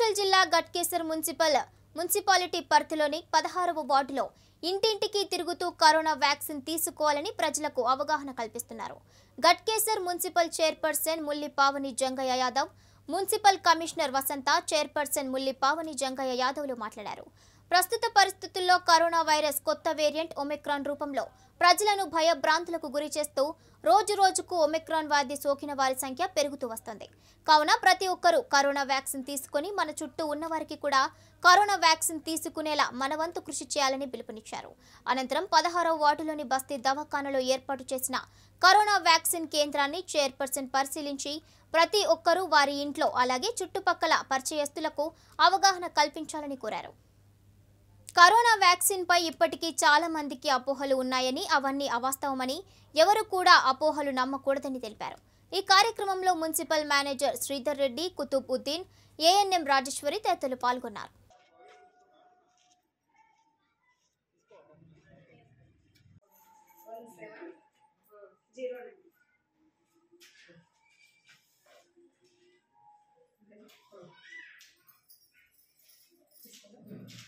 మేడ్చల్ జిల్లా Ghatkesar municipal municipality పరిధిలోని పదహారవ వార్డులో ఇంటింటికి తిరుగుతూ కరోనా వ్యాక్సిన్ తీసుకోవాలని ప్రజలకు అవగాహన కల్పిస్తున్నారు Ghatkesar municipal chairperson Mullipavani Jangaiah Yadav municipal commissioner Vasantha chairperson Mullipavani Jangaiah యాదవ్లు మాట్లాడారు ప్రస్తుత పరిస్థితుల్లో కరోనా వైరస్ కొత్త వేరియంట్ ఒమిక్రాన్ రూపంలో ప్రజలను భయభ్రాంతులకు గురి చేస్తూ రోజు రోజుకు ఒమిక్రాన్ వ్యాధి సోకిన వారి సంఖ్య పెరుగుతూ వస్తుంది కావున ప్రతి ఒక్కరూ కరోనా వ్యాక్సిన్ తీసుకుని మన చుట్టూ ఉన్నవారికి కూడా కరోనా వ్యాక్సిన్ తీసుకునేలా మనవంతు కృషి చేయాలని పిలుపునిచ్చారు అనంతరం పదహారో వార్డులోని బస్తీ దవాఖానలో ఏర్పాటు చేసిన కరోనా వ్యాక్సిన్ కేంద్రాన్ని చైర్పర్సన్ పరిశీలించి ప్రతి ఒక్కరూ వారి ఇంట్లో అలాగే చుట్టుపక్కల పరిచయస్తులకు అవగాహన కల్పించాలని కోరారు కరోనా వ్యాక్సిన్పై ఇప్పటికీ చాలా మందికి అపోహలు ఉన్నాయని అవన్నీ అవాస్తవమని ఎవరు కూడా అపోహలు నమ్మకూడదని తెలిపారు ఈ కార్యక్రమంలో municipal manager Sridhar Reddy Qutub Uddin ANM Rajeshwari తదితరులు పాల్గొన్నారు Thank you.